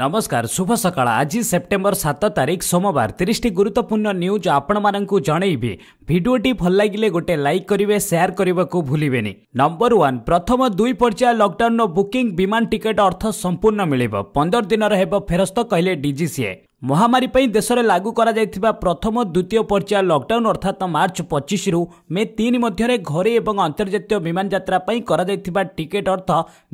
ନମସ୍କାର ଶୁଭ ସକାଳ ଆଜି ସେପ୍ଟେମ୍ବର ସାତ ତାରିଖ ସୋମବାର ତିରିଶଟି ଗୁରୁତ୍ୱପୂର୍ଣ୍ଣ ନ୍ୟୁଜ୍ ଆପଣମାନଙ୍କୁ ଜଣେଇବି ଭିଡ଼ିଓଟି ଭଲ ଲାଗିଲେ ଗୋଟେ ଲାଇକ୍ କରିବେ ସେୟାର କରିବାକୁ ଭୁଲିବେନି ନମ୍ବର ୱାନ୍ ପ୍ରଥମ ଦୁଇ ପର୍ଯ୍ୟାୟ ଲକ୍ଡାଉନ୍ର ବୁକିଂ ବିମାନ ଟିକେଟ୍ ଅର୍ଥ ସମ୍ପୂର୍ଣ୍ଣ ମିଳିବ ପନ୍ଦର ଦିନର ହେବ ଫେରସ୍ତ କହିଲେ ଡିଜିସିଏ ମହାମାରୀ ପାଇଁ ଦେଶରେ ଲାଗୁ କରାଯାଇଥିବା ପ୍ରଥମ ଦ୍ୱିତୀୟ ପର୍ଯ୍ୟାୟ ଲକ୍ଡାଉନ୍ ଅର୍ଥାତ୍ ମାର୍ଚ୍ଚ ପଚିଶରୁ ମେ ତିନି ମଧ୍ୟରେ ଘରେ ଏବଂ ଅନ୍ତର୍ଜାତୀୟ ବିମାନ ଯାତ୍ରା ପାଇଁ କରାଯାଇଥିବା ଟିକେଟ୍ ଅର୍ଥ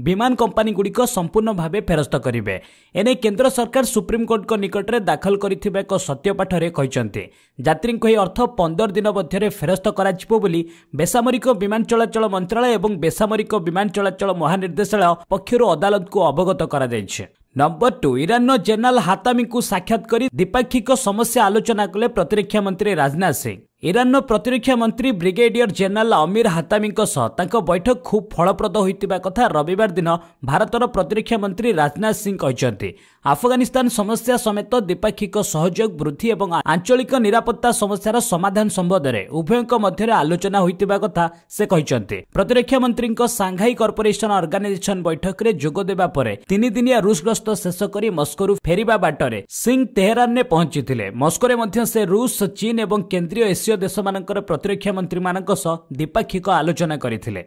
ବିମାନ କମ୍ପାନୀଗୁଡ଼ିକ ସମ୍ପୂର୍ଣ୍ଣ ଭାବେ ଫେରସ୍ତ କରିବେ ଏନେଇ କେନ୍ଦ୍ର ସରକାର ସୁପ୍ରିମକୋର୍ଟଙ୍କ ନିକଟରେ ଦାଖଲ କରିଥିବା ଏକ ସତ୍ୟପାଠରେ କହିଛନ୍ତି ଯାତ୍ରୀଙ୍କୁ ଏହି ଅର୍ଥ ପନ୍ଦର ଦିନ ମଧ୍ୟରେ ଫେରସ୍ତ କରାଯିବ ବୋଲି ବେସାମରିକ ବିମାନ ଚଳାଚଳ ମନ୍ତ୍ରଣାଳୟ ଏବଂ ବେସାମରିକ ବିମାନ ଚଳାଚଳ ମହାନିର୍ଦ୍ଦେଶାଳୟ ପକ୍ଷରୁ ଅଦାଲତକୁ ଅବଗତ କରାଯାଇଛି ନମ୍ବର ଟୁ ଇରାନର ଜେନେରାଲ ହାତାମିଙ୍କୁ ସାକ୍ଷାତ କରି ଦ୍ୱିପାକ୍ଷିକ ସମସ୍ୟା ଆଲୋଚନା କଲେ ପ୍ରତିରକ୍ଷା ମନ୍ତ୍ରୀ ରାଜନାଥ ସିଂ ଇରାନର ପ୍ରତିରକ୍ଷା ମନ୍ତ୍ରୀ ବ୍ରିଗେଡିୟର ଜେନେରାଲ ଅମିର ହାତାମିଙ୍କ ସହ ତାଙ୍କ ବୈଠକ ଖୁବ୍ ଫଳପ୍ରଦ ହୋଇଥିବା କଥା ରବିବାର ଦିନ ଭାରତର ପ୍ରତିରକ୍ଷା ମନ୍ତ୍ରୀ ରାଜନାଥ ସିଂ କହିଛନ୍ତି ଆଫଗାନିସ୍ତାନ ସମସ୍ୟା ସମେତ ଦ୍ୱିପାକ୍ଷିକ ସହଯୋଗ ବୃଦ୍ଧି ଏବଂ ଆଞ୍ଚଳିକ ନିରାପତ୍ତା ସମସ୍ୟାର ସମାଧାନ ସମ୍ବନ୍ଧରେ ଉଭୟଙ୍କ ମଧ୍ୟରେ ଆଲୋଚନା ହୋଇଥିବା କଥା ସେ କହିଛନ୍ତି ପ୍ରତିରକ୍ଷା ମନ୍ତ୍ରୀଙ୍କ ସାଂଘାଇ କର୍ପୋରେସନ ଅର୍ଗାନାଇଜେସନ ବୈଠକରେ ଯୋଗ ଦେବା ପରେ ତିନିଦିନିଆ ରୁଷ ଗସ୍ତ ଶେଷ କରି ମସ୍କୋରୁ ଫେରିବା ବାଟରେ ସିଂ ତେହେରାନରେ ପହଞ୍ଚିଥିଲେ ମସ୍କୋରେ ମଧ୍ୟ ସେ ରୁଷ ଚୀନ ଏବଂ କେନ୍ଦ୍ରୀୟ ଏସୀୟ ଦେଶମାନଙ୍କର ପ୍ରତିରକ୍ଷା ମନ୍ତ୍ରୀମାନଙ୍କ ସହ ଦ୍ୱିପାକ୍ଷିକ ଆଲୋଚନା କରିଥିଲେ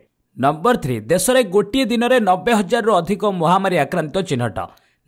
ନମ୍ବର ଥ୍ରୀ ଦେଶରେ ଗୋଟିଏ ଦିନରେ ନବେ ହଜାରରୁ ଅଧିକ ମହାମାରୀ ଆକ୍ରାନ୍ତ ଚିହ୍ନଟ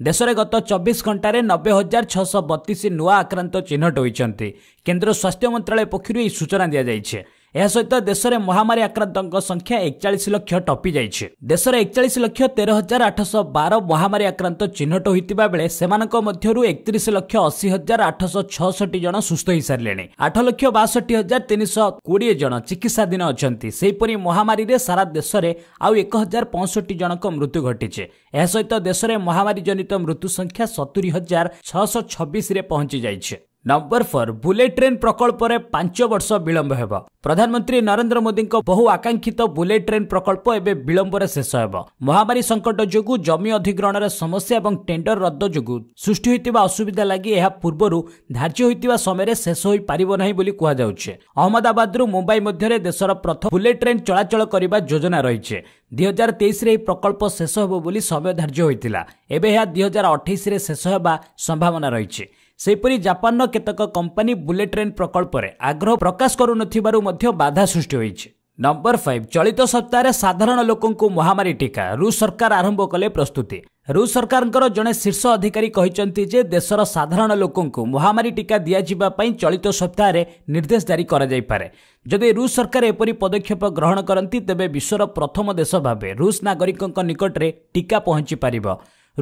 ଦେଶରେ ଗତ ଚବିଶ ଘଣ୍ଟାରେ ନବେ ହଜାର ଛଅଶହ ବତିଶ ନୂଆ ଆକ୍ରାନ୍ତ ଚିହ୍ନଟ ହୋଇଛନ୍ତି କେନ୍ଦ୍ର ସ୍ୱାସ୍ଥ୍ୟ ମନ୍ତ୍ରଣାଳୟ ପକ୍ଷରୁ ଏହି ସୂଚନା ଦିଆଯାଇଛି ଏହା ସହିତ ଦେଶରେ ମହାମାରୀ ଆକ୍ରାନ୍ତଙ୍କ ସଂଖ୍ୟା ଏକଚାଳିଶ ଲକ୍ଷ ଟପି ଯାଇଛି ଦେଶରେ ଏକଚାଳିଶ ଲକ୍ଷ ତେର ହଜାର ଆଠଶହ ବାର ମହାମାରୀ ଆକ୍ରାନ୍ତ ଚିହ୍ନଟ ହୋଇଥିବା ବେଳେ ସେମାନଙ୍କ ମଧ୍ୟରୁ ଏକତିରିଶ ଲକ୍ଷ ଅଶୀ ହଜାର ଆଠଶହ ଛଅଷଠି ଜଣ ସୁସ୍ଥ ହୋଇସାରିଲେଣି ଆଠ ଲକ୍ଷ ବାଷଠି ହଜାର ତିନିଶହ କୋଡ଼ିଏ ଜଣ ଚିକିତ୍ସାଧୀନ ଅଛନ୍ତି ସେହିପରି ମହାମାରୀରେ ସାରା ଦେଶରେ ଆଉ ଏକ ହଜାର ପଞ୍ଚଷଠି ଜଣଙ୍କ ମୃତ୍ୟୁ ଘଟିଛି ଏହା ସହିତ ଦେଶରେ ମହାମାରୀ ଜନିତ ମୃତ୍ୟୁ ସଂଖ୍ୟା ସତୁରି ହଜାର ଛଅଶହ ଛବିଶରେ ପହଞ୍ଚି ଯାଇଛି ନମ୍ବର ଫୋର୍ ବୁଲେଟ୍ ଟ୍ରେନ୍ ପ୍ରକଳ୍ପରେ ପାଞ୍ଚ ବର୍ଷ ବିଳମ୍ବ ହେବ ପ୍ରଧାନମନ୍ତ୍ରୀ ନରେନ୍ଦ୍ର ମୋଦିଙ୍କ ବହୁ ଆକାଂକ୍ଷିତ ବୁଲେଟ୍ ଟ୍ରେନ୍ ପ୍ରକଳ୍ପ ଏବେ ବିଳମ୍ବରେ ଶେଷ ହେବ ମହାମାରୀ ସଙ୍କଟ ଯୋଗୁଁ ଜମି ଅଧିଗ୍ରହଣର ସମସ୍ୟା ଏବଂ ଟେଣ୍ଡର ରଦ୍ଦ ଯୋଗୁଁ ସୃଷ୍ଟି ହୋଇଥିବା ଅସୁବିଧା ଲାଗି ଏହା ପୂର୍ବରୁ ଧାର୍ଯ୍ୟ ହୋଇଥିବା ସମୟରେ ଶେଷ ହୋଇପାରିବ ନାହିଁ ବୋଲି କୁହାଯାଉଛି ଅହମ୍ମଦାବାଦରୁ ମୁମ୍ବାଇ ମଧ୍ୟରେ ଦେଶର ପ୍ରଥମ ବୁଲେଟ୍ ଟ୍ରେନ୍ ଚଳାଚଳ କରିବା ଯୋଜନା ରହିଛି ଦୁଇ ହଜାର ତେଇଶରେ ଏହି ପ୍ରକଳ୍ପ ଶେଷ ହେବ ବୋଲି ସମୟ ଧାର୍ଯ୍ୟ ହୋଇଥିଲା ଏବେ ଏହା ଦୁଇ ହଜାର ଅଠେଇଶରେ ଶେଷ ହେବା ସମ୍ଭାବନା ରହିଛି ସେହିପରି ଜାପାନର କେତେକ କମ୍ପାନୀ ବୁଲେଟ୍ ଟ୍ରେନ୍ ପ୍ରକଳ୍ପରେ ଆଗ୍ରହ ପ୍ରକାଶ କରୁନଥିବାରୁ ମଧ୍ୟ ବାଧା ସୃଷ୍ଟି ହୋଇଛି ନମ୍ବର ଫାଇଭ୍ ଚଳିତ ସପ୍ତାହରେ ସାଧାରଣ ଲୋକଙ୍କୁ ମହାମାରୀ ଟିକା ରୁଷ ସରକାର ଆରମ୍ଭ କଲେ ପ୍ରସ୍ତୁତି ରୁଷ ସରକାରଙ୍କର ଜଣେ ଶୀର୍ଷ ଅଧିକାରୀ କହିଛନ୍ତି ଯେ ଦେଶର ସାଧାରଣ ଲୋକଙ୍କୁ ମହାମାରୀ ଟିକା ଦିଆଯିବା ପାଇଁ ଚଳିତ ସପ୍ତାହରେ ନିର୍ଦ୍ଦେଶ ଜାରି କରାଯାଇପାରେ ଯଦି ରୁଷ ସରକାର ଏପରି ପଦକ୍ଷେପ ଗ୍ରହଣ କରନ୍ତି ତେବେ ବିଶ୍ୱର ପ୍ରଥମ ଦେଶ ଭାବେ ରୁଷ ନାଗରିକଙ୍କ ନିକଟରେ ଟିକା ପହଞ୍ଚିପାରିବ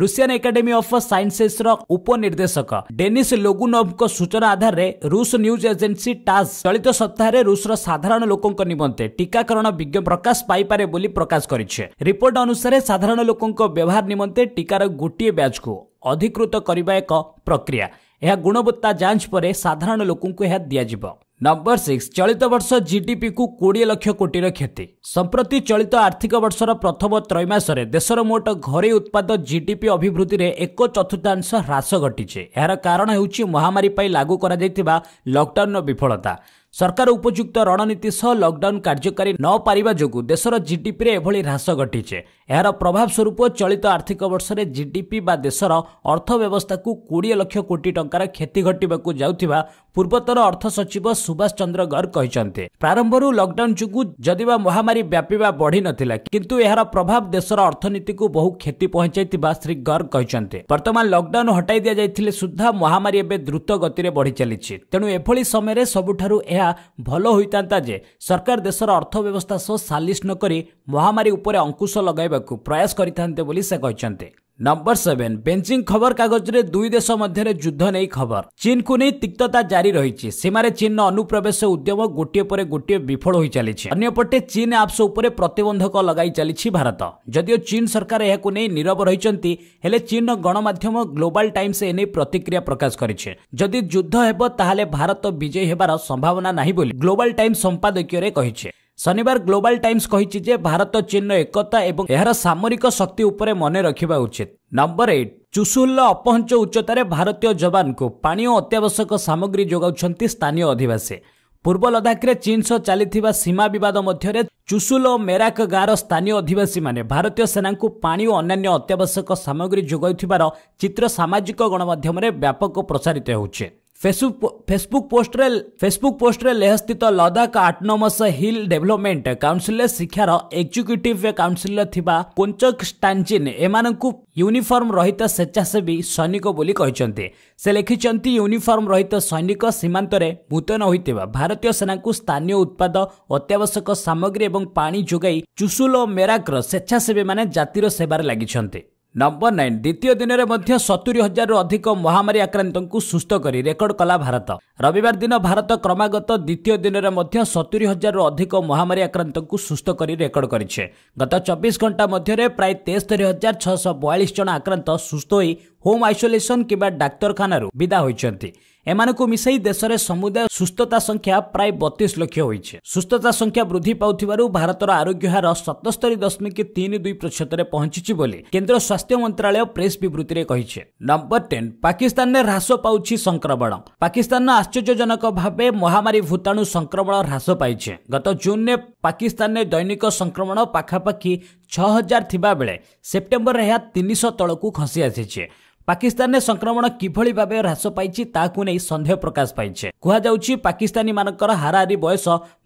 ରୁଷିଆନ୍ ଏକାଡେମୀ ଅଫ୍ ସାଇନ୍ସେସ୍ର ଉପନିର୍ଦ୍ଦେଶକ ଡେନିସ୍ ଲୋଗୁନଭ୍ଙ୍କ ସୂଚନା ଆଧାରରେ ରୁଷ ନ୍ୟୁଜ୍ ଏଜେନ୍ସି ଟାସ୍ ଚଳିତ ସପ୍ତାହରେ ରୁଷର ସାଧାରଣ ଲୋକଙ୍କ ନିମନ୍ତେ ଟିକାକରଣ ବିଜ୍ଞ ପ୍ରକାଶ ପାଇପାରେ ବୋଲି ପ୍ରକାଶ କରିଛି ରିପୋର୍ଟ ଅନୁସାରେ ସାଧାରଣ ଲୋକଙ୍କ ବ୍ୟବହାର ନିମନ୍ତେ ଟିକାର ଗୋଟିଏ ବ୍ୟାଚ୍କୁ ଅଧିକୃତ କରିବା ଏକ ପ୍ରକ୍ରିୟା ଏହା ଗୁଣବତ୍ତା ଯାଞ୍ଚ ପରେ ସାଧାରଣ ଲୋକଙ୍କୁ ଏହା ଦିଆଯିବ ନମ୍ବର ସିକ୍ସ ଚଳିତ ବର୍ଷ ଜିଡିପିକୁ କୋଡ଼ିଏ ଲକ୍ଷ କୋଟିର କ୍ଷତି ସମ୍ପ୍ରତି ଚଳିତ ଆର୍ଥିକ ବର୍ଷର ପ୍ରଥମ ତ୍ରୈମାସରେ ଦେଶର ମୋଟ ଘରୋଇ ଉତ୍ପାଦ ଜିଡିପି ଅଭିବୃଦ୍ଧିରେ ଏକ ଚତୁର୍ଥାଂଶ ହ୍ରାସ ଘଟିଛି ଏହାର କାରଣ ହେଉଛି ମହାମାରୀ ପାଇଁ ଲାଗୁ କରାଯାଇଥିବା ଲକ୍ଡାଉନ୍ର ବିଫଳତା ସରକାର ଉପଯୁକ୍ତ ରଣନୀତି ସହ ଲକ୍ଡାଉନ୍ କାର୍ଯ୍ୟକାରୀ ନ ପାରିବା ଯୋଗୁଁ ଦେଶର ଜିଡିପିରେ ଏଭଳି ହ୍ରାସ ଘଟିଛି ଏହାର ପ୍ରଭାବ ସ୍ୱରୂପ ଚଳିତ ଆର୍ଥିକ ବର୍ଷରେ ଜିଡିପି ବା ଦେଶର ଅର୍ଥବ୍ୟବସ୍ଥାକୁ କୋଡ଼ିଏ ଲକ୍ଷ କୋଟି ଟଙ୍କାର କ୍ଷତି ଘଟିବାକୁ ଯାଉଥିବା ପୂର୍ବତନ ଅର୍ଥ ସଚିବ ସୁଭାଷ ଚନ୍ଦ୍ର ଗର୍ଗ କହିଛନ୍ତି ପ୍ରାରମ୍ଭରୁ ଲକ୍ଡାଉନ୍ ଯୋଗୁଁ ଯଦିବା ମହାମାରୀ ବ୍ୟାପିବା ବଢ଼ି ନଥିଲା କିନ୍ତୁ ଏହାର ପ୍ରଭାବ ଦେଶର ଅର୍ଥନୀତିକୁ ବହୁ କ୍ଷତି ପହଞ୍ଚାଇଥିବା ଶ୍ରୀ ଗର୍ଗ କହିଛନ୍ତି ବର୍ତ୍ତମାନ ଲକ୍ଡାଉନ୍ ହଟାଇ ଦିଆଯାଇଥିଲେ ସୁଦ୍ଧା ମହାମାରୀ ଏବେ ଦ୍ରୁତ ଗତିରେ ବଢ଼ି ଚାଲିଛି ତେଣୁ ଏଭଳି ସମୟରେ ସବୁଠାରୁ ଏହା ଭଲ ହୋଇଥାନ୍ତା ଯେ ସରକାର ଦେଶର ଅର୍ଥବ୍ୟବସ୍ଥା ସହ ସାଲିସ୍ ନ କରି ମହାମାରୀ ଉପରେ ଅଙ୍କୁଶ ଲଗାଇବାକୁ ପ୍ରୟାସ କରିଥାନ୍ତେ ବୋଲି ସେ କହିଛନ୍ତି ନମ୍ବର ସେଭେନ୍ ବେଜିଂ ଖବର କାଗଜରେ ଦୁଇ ଦେଶ ମଧ୍ୟରେ ଯୁଦ୍ଧ ନେଇ ଖବର ଚୀନକୁ ନେଇ ତିକ୍ତତା ଜାରି ରହିଛି ସୀମାରେ ଚୀନର ଅନୁପ୍ରବେଶ ଉଦ୍ୟମ ଗୋଟିଏ ପରେ ଗୋଟିଏ ବିଫଳ ହୋଇ ଚାଲିଛି ଅନ୍ୟପଟେ ଚୀନ ଆପ୍ସ ଉପରେ ପ୍ରତିବନ୍ଧକ ଲଗାଇ ଚାଲିଛି ଭାରତ ଯଦିଓ ଚୀନ ସରକାର ଏହାକୁ ନେଇ ନିରବ ରହିଛନ୍ତି ହେଲେ ଚୀନର ଗଣମାଧ୍ୟମ ଗ୍ଲୋବାଲ ଟାଇମ୍ସ ଏନେଇ ପ୍ରତିକ୍ରିୟା ପ୍ରକାଶ କରିଛି ଯଦି ଯୁଦ୍ଧ ହେବ ତାହେଲେ ଭାରତ ବିଜୟୀ ହେବାର ସମ୍ଭାବନା ନାହିଁ ବୋଲି ଗ୍ଲୋବାଲ ଟାଇମ୍ସ ସମ୍ପାଦକୀୟରେ କହିଛି ଶନିବାର ଗ୍ଲୋବାଲ ଟାଇମ୍ସ କହିଛି ଯେ ଭାରତ ଚୀନର ଏକତା ଏବଂ ଏହାର ସାମରିକ ଶକ୍ତି ଉପରେ ମନେ ରଖିବା ଉଚିତ ନମ୍ବର ଏଇଟ୍ ଚୁସୁଲର ଅପହଞ୍ଚ ଉଚ୍ଚତାରେ ଭାରତୀୟ ଯବାନଙ୍କୁ ପାଣି ଓ ଅତ୍ୟାବଶ୍ୟକ ସାମଗ୍ରୀ ଯୋଗାଉଛନ୍ତି ସ୍ଥାନୀୟ ଅଧିବାସୀ ପୂର୍ବ ଲଦାଖରେ ଚୀନ ସହ ଚାଲିଥିବା ସୀମା ବିବାଦ ମଧ୍ୟରେ ଚୁସୁଲ ଓ ମେରାକ ଗାଁର ସ୍ଥାନୀୟ ଅଧିବାସୀମାନେ ଭାରତୀୟ ସେନାଙ୍କୁ ପାଣି ଓ ଅନ୍ୟାନ୍ୟ ଅତ୍ୟାବଶ୍ୟକ ସାମଗ୍ରୀ ଯୋଗାଉଥିବାର ଚିତ୍ର ସାମାଜିକ ଗଣମାଧ୍ୟମରେ ବ୍ୟାପକ ପ୍ରସାରିତ ହେଉଛି ଫେସବୁକ୍ ପୋଷ୍ଟରେ ଫେସବୁକ୍ ପୋଷ୍ଟରେ ଲେହସ୍ଥିତ ଲଦାଖ ଆଟନମସ୍ ହିଲ୍ ଡେଭଲପମେଣ୍ଟ କାଉନସିଲରେ ଶିକ୍ଷାର ଏକ୍ଜିକ୍ୟୁଟିଭ କାଉନସିଲରେ ଥିବା କୁଞ୍ଚକ ଷ୍ଟାଞ୍ଚିନ୍ ଏମାନଙ୍କୁ ୟୁନିଫର୍ମ ରହିତ ସ୍ୱେଚ୍ଛାସେବୀ ସୈନିକ ବୋଲି କହିଛନ୍ତି ସେ ଲେଖିଛନ୍ତି ୟୁନିଫର୍ମ ରହିତ ସୈନିକ ସୀମାନ୍ତରେ ମୁତୟନ ହୋଇଥିବା ଭାରତୀୟ ସେନାଙ୍କୁ ସ୍ଥାନୀୟ ଉତ୍ପାଦ ଅତ୍ୟାବଶ୍ୟକ ସାମଗ୍ରୀ ଏବଂ ପାଣି ଯୋଗାଇ ଚୁସୁଲ ଓ ମେରାକ୍ର ସ୍ୱେଚ୍ଛାସେବୀମାନେ ଜାତିର ସେବାରେ ଲାଗିଛନ୍ତି ନମ୍ବର ନାଇନ୍ ଦ୍ୱିତୀୟ ଦିନରେ ମଧ୍ୟ ସତୁରି ହଜାରରୁ ଅଧିକ ମହାମାରୀ ଆକ୍ରାନ୍ତଙ୍କୁ ସୁସ୍ଥ କରି ରେକର୍ଡ କଲା ଭାରତ ରବିବାର ଦିନ ଭାରତ କ୍ରମାଗତ ଦ୍ୱିତୀୟ ଦିନରେ ମଧ୍ୟ ସତୁରି ହଜାରରୁ ଅଧିକ ମହାମାରୀ ଆକ୍ରାନ୍ତଙ୍କୁ ସୁସ୍ଥ କରି ରେକର୍ଡ କରିଛେ ଗତ ଚବିଶ ଘଣ୍ଟା ମଧ୍ୟରେ ପ୍ରାୟ ତେସ୍ତରି ହଜାର ଛଅଶହ ବୟାଳିଶ ଜଣ ଆକ୍ରାନ୍ତ ସୁସ୍ଥ ହୋଇ ହୋମ୍ ଆଇସୋଲେସନ୍ କିମ୍ବା ଡାକ୍ତରଖାନାରୁ ବିଦା ହୋଇଛନ୍ତି ଏମାନଙ୍କୁ ମିଶାଇ ଦେଶରେ ସମୁଦାୟ ସୁସ୍ଥତା ସଂଖ୍ୟା ପ୍ରାୟ ବତିଶ ଲକ୍ଷ ହୋଇଛି ସୁସ୍ଥତା ସଂଖ୍ୟା ବୃଦ୍ଧି ପାଉଥିବାରୁ ଭାରତର ଆରୋଗ୍ୟ ହାର ସତସ୍ତରୀ ଦଶମିକ ତିନି ଦୁଇ ପ୍ରତିଶତରେ ପହଞ୍ଚିଛି ବୋଲି କେନ୍ଦ୍ର ସ୍ୱାସ୍ଥ୍ୟ ମନ୍ତ୍ରଣାଳୟ ପ୍ରେସ୍ ବିବୃତ୍ତିରେ କହିଛି ନମ୍ବର ଟେନ୍ ପାକିସ୍ତାନରେ ହ୍ରାସ ପାଉଛି ସଂକ୍ରମଣ ପାକିସ୍ତାନ ଆଶ୍ଚର୍ଯ୍ୟଜନକ ଭାବେ ମହାମାରୀ ଭୂତାଣୁ ସଂକ୍ରମଣ ହ୍ରାସ ପାଇଛି ଗତ ଜୁନ୍ରେ ପାକିସ୍ତାନରେ ଦୈନିକ ସଂକ୍ରମଣ ପାଖାପାଖି ଛଅ ହଜାର ଥିବାବେଳେ ସେପ୍ଟେମ୍ବରରେ ଏହା ତିନିଶହ ତଳକୁ ଖସି ଆସିଛି ପାକିସ୍ତାନରେ ସଂକ୍ରମଣ କିଭଳି ଭାବେ ହ୍ରାସ ପାଇଛି ତାହାକୁ ନେଇ ସନ୍ଦେହ ପ୍ରକାଶ ପାଇଛି କୁହାଯାଉଛି ପାକିସ୍ତାନୀମାନଙ୍କର ହାରାହାରି ବୟସ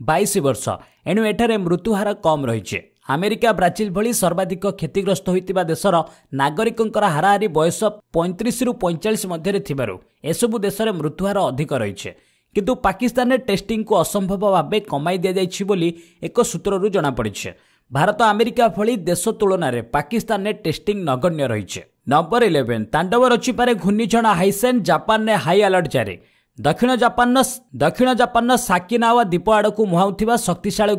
ବାଇଶ ବର୍ଷ ଏଣୁ ଏଠାରେ ମୃତ୍ୟୁହାର କମ୍ ରହିଛି ଆମେରିକା ବ୍ରାଜିଲ ଭଳି ସର୍ବାଧିକ କ୍ଷତିଗ୍ରସ୍ତ ହୋଇଥିବା ଦେଶର ନାଗରିକଙ୍କର ହାରାହାରି ବୟସ ପଇଁତିରିଶରୁ ପଇଁଚାଳିଶ ମଧ୍ୟରେ ଥିବାରୁ ଏସବୁ ଦେଶରେ ମୃତ୍ୟୁହାର ଅଧିକ ରହିଛି କିନ୍ତୁ ପାକିସ୍ତାନରେ ଟେଷ୍ଟିଂକୁ ଅସମ୍ଭବ ଭାବେ କମାଇ ଦିଆଯାଇଛି ବୋଲି ଏକ ସୂତ୍ରରୁ ଜଣାପଡ଼ିଛି ଭାରତ ଆମେରିକା ଭଳି ଦେଶ ତୁଳନାରେ ପାକିସ୍ତାନରେ ଟେଷ୍ଟିଂ ନଗଣ୍ୟ ରହିଛି ନମ୍ବର ଇଲେଭେନ୍ ତାଣ୍ଡବ ରଚିପାରେ ଘୂର୍ଣ୍ଣିଝଡ଼ ହାଇସେନ୍ ଜାପାନରେ ହାଇ ଆଲର୍ଟ ଜାରି ଦକ୍ଷିଣ ଜାପାନର ଦକ୍ଷିଣ ଜାପାନର ସାକିନାୱା ଦ୍ୱୀପ ଆଡ଼କୁ ମୁହାଉଥିବା ଶକ୍ତିଶାଳୀ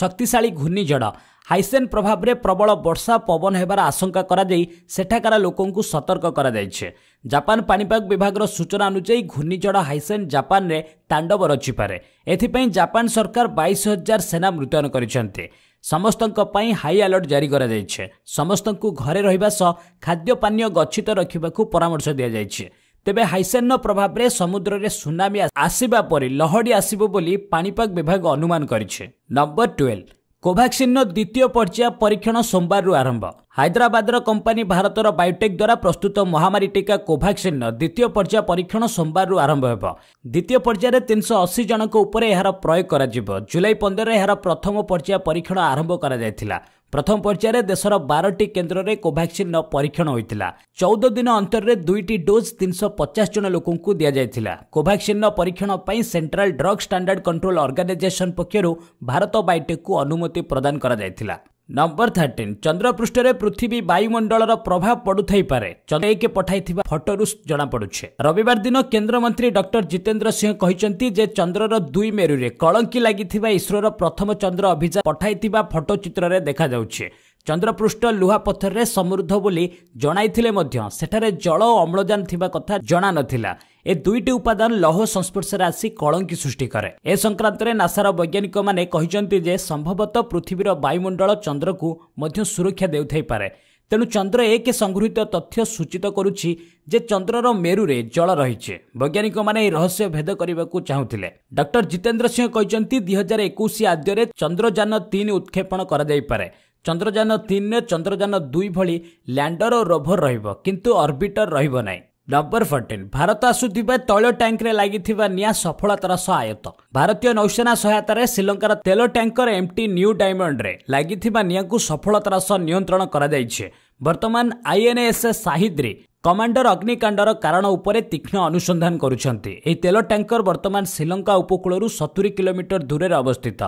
ଶକ୍ତିଶାଳୀ ଘୂର୍ଣ୍ଣିଝଡ଼ ହାଇସେନ୍ ପ୍ରଭାବରେ ପ୍ରବଳ ବର୍ଷା ପବନ ହେବାର ଆଶଙ୍କା କରାଯାଇ ସେଠାକାର ଲୋକଙ୍କୁ ସତର୍କ କରାଯାଇଛି ଜାପାନ ପାଣିପାଗ ବିଭାଗର ସୂଚନା ଅନୁଯାୟୀ ଘୂର୍ଣ୍ଣିଝଡ଼ ହାଇସେନ୍ ଜାପାନରେ ତାଣ୍ଡବ ରଚିପାରେ ଏଥିପାଇଁ ଜାପାନ ସରକାର ବାଇଶ ହଜାର ସେନା ମୁତୟନ କରିଛନ୍ତି ସମସ୍ତଙ୍କ ପାଇଁ ହାଇ ଆଲର୍ଟ ଜାରି କରାଯାଇଛି ସମସ୍ତଙ୍କୁ ଘରେ ରହିବା ସହ ଖାଦ୍ୟପାନୀୟ ଗଚ୍ଛିତ ରଖିବାକୁ ପରାମର୍ଶ ଦିଆଯାଇଛି ତେବେ ହାଇସେନ୍ର ପ୍ରଭାବରେ ସମୁଦ୍ରରେ ସୁନାମି ଆସିବା ପରେ ଲହଡ଼ି ଆସିବ ବୋଲି ପାଣିପାଗ ବିଭାଗ ଅନୁମାନ କରିଛି ନମ୍ବର ଟୁଏଲ୍ଭ କୋଭାକ୍ସିନ୍ର ଦ୍ୱିତୀୟ ପର୍ଯ୍ୟାୟ ପରୀକ୍ଷଣ ସୋମବାରରୁ ଆରମ୍ଭ ହାଇଦ୍ରାବାଦର କମ୍ପାନୀ ଭାରତର ବାୟୋଟେକ୍ ଦ୍ୱାରା ପ୍ରସ୍ତୁତ ମହାମାରୀ ଟିକା କୋଭାକ୍ସିନ୍ର ଦ୍ୱିତୀୟ ପର୍ଯ୍ୟାୟ ପରୀକ୍ଷଣ ସୋମବାରରୁ ଆରମ୍ଭ ହେବ ଦ୍ୱିତୀୟ ପର୍ଯ୍ୟାୟରେ ତିନିଶହ ଅଶୀ ଜଣଙ୍କ ଉପରେ ଏହାର ପ୍ରୟୋଗ କରାଯିବ ଜୁଲାଇ ପନ୍ଦରରେ ଏହାର ପ୍ରଥମ ପର୍ଯ୍ୟାୟ ପରୀକ୍ଷଣ ଆରମ୍ଭ କରାଯାଇଥିଲା ପ୍ରଥମ ପର୍ଯ୍ୟାୟରେ ଦେଶର ବାରଟି କେନ୍ଦ୍ରରେ କୋଭାକ୍ସିନ୍ର ପରୀକ୍ଷଣ ହୋଇଥିଲା ଚଉଦ ଦିନ ଅନ୍ତରରେ ଦୁଇଟି ଡୋଜ୍ ତିନିଶହ ପଚାଶ ଜଣ ଲୋକଙ୍କୁ ଦିଆଯାଇଥିଲା କୋଭାକ୍ସିନ୍ର ପରୀକ୍ଷଣ ପାଇଁ central drug standard control organisation ପକ୍ଷରୁ ଭାରତ ବାୟୋଟେକ୍କୁ ଅନୁମତି ପ୍ରଦାନ କରାଯାଇଥିଲା ନମ୍ବର ଥାର୍ଟିନ୍ ଚନ୍ଦ୍ରପୃଷ୍ଠରେ ପୃଥିବୀ ବାୟୁମଣ୍ଡଳର ପ୍ରଭାବ ପଡ଼ୁଥାଇପାରେ ଚନ୍ଦ୍ରକେ ପଠାଇଥିବା ଫଟୋରୁ ଜଣାପଡ଼ୁଛି ରବିବାର ଦିନ କେନ୍ଦ୍ରମନ୍ତ୍ରୀ ଡକ୍ଟର ଜିତେନ୍ଦ୍ର ସିଂହ କହିଛନ୍ତି ଯେ ଚନ୍ଦ୍ରର ଦୁଇ ମେରୁରେ କଳଙ୍କି ଲାଗିଥିବା ଇସ୍ରୋର ପ୍ରଥମ ଚନ୍ଦ୍ର ଅଭିଯାନ ପଠାଇଥିବା ଫଟୋଚିତ୍ରରେ ଦେଖାଯାଉଛି ଚନ୍ଦ୍ରପୃଷ୍ଠ ଲୁହାପଥରରେ ସମୃଦ୍ଧ ବୋଲି ଜଣାଇଥିଲେ ମଧ୍ୟ ସେଠାରେ ଜଳ ଓ ଅମ୍ଳଜାନ ଥିବା କଥା ଜଣାନଥିଲା ଏ ଦୁଇଟି ଉପାଦାନ ଲୌହ ସଂସ୍ପର୍ଶରେ ଆସି କଳଙ୍କି ସୃଷ୍ଟି କରେ ଏ ସଂକ୍ରାନ୍ତରେ ନାସାର ବୈଜ୍ଞାନିକମାନେ କହିଛନ୍ତି ଯେ ସମ୍ଭବତଃ ପୃଥିବୀର ବାୟୁମଣ୍ଡଳ ଚନ୍ଦ୍ରକୁ ମଧ୍ୟ ସୁରକ୍ଷା ଦେଉଥାଇପାରେ ତେଣୁ ଚନ୍ଦ୍ର ଏକ ସଂଗୃହୀତ ତଥ୍ୟ ସୂଚିତ କରୁଛି ଯେ ଚନ୍ଦ୍ରର ମେରୁରେ ଜଳ ରହିଛି ବୈଜ୍ଞାନିକମାନେ ଏହି ରହସ୍ୟ ଭେଦ କରିବାକୁ ଚାହୁଁଥିଲେ ଡକ୍ଟର ଜିତେନ୍ଦ୍ର ସିଂହ କହିଛନ୍ତି ଦୁଇ ହଜାର ଏକୋଇଶ ଆଦ୍ୟରେ ଚନ୍ଦ୍ରଯାନ ତିନି ଉତ୍କ୍ଷେପଣ କରାଯାଇପାରେ ଚନ୍ଦ୍ରଯାନ ତିନିରେ ଚନ୍ଦ୍ରଯାନ ଦୁଇ ଭଳି ଲ୍ୟାଣ୍ଡର ଓ ରୋଭର ରହିବ କିନ୍ତୁ ଅର୍ବିଟର ରହିବ ନାହିଁ ନମ୍ବର ଫୋର୍ଟିନ୍ ଭାରତ ଆସୁଥିବା ତୈଳ ଟ୍ୟାଙ୍କରେ ଲାଗିଥିବା ନିଆଁ ସଫଳତାର ସହ ଆୟତ ଭାରତୀୟ ନୌସେନା ସହାୟତାରେ ଶ୍ରୀଲଙ୍କାର ତେଲ ଟ୍ୟାଙ୍କର ଏମ୍ଟି ନ୍ୟୁ ଡାଇମଣ୍ଡରେ ଲାଗିଥିବା ନିଆଁକୁ ସଫଳତାର ସହ ନିୟନ୍ତ୍ରଣ କରାଯାଇଛି ବର୍ତ୍ତମାନ ଆଇଏନ୍ଏସ୍ଏସ୍ ସାହିଦ୍ରେ କମାଣ୍ଡର ଅଗ୍ନିକାଣ୍ଡର କାରଣ ଉପରେ ତୀକ୍ଷ୍ଣ ଅନୁସନ୍ଧାନ କରୁଛନ୍ତି ଏହି ତେଲ ଟ୍ୟାଙ୍କର ବର୍ତ୍ତମାନ ଶ୍ରୀଲଙ୍କା ଉପକୂଳରୁ ସତୁରି କିଲୋମିଟର ଦୂରରେ ଅବସ୍ଥିତ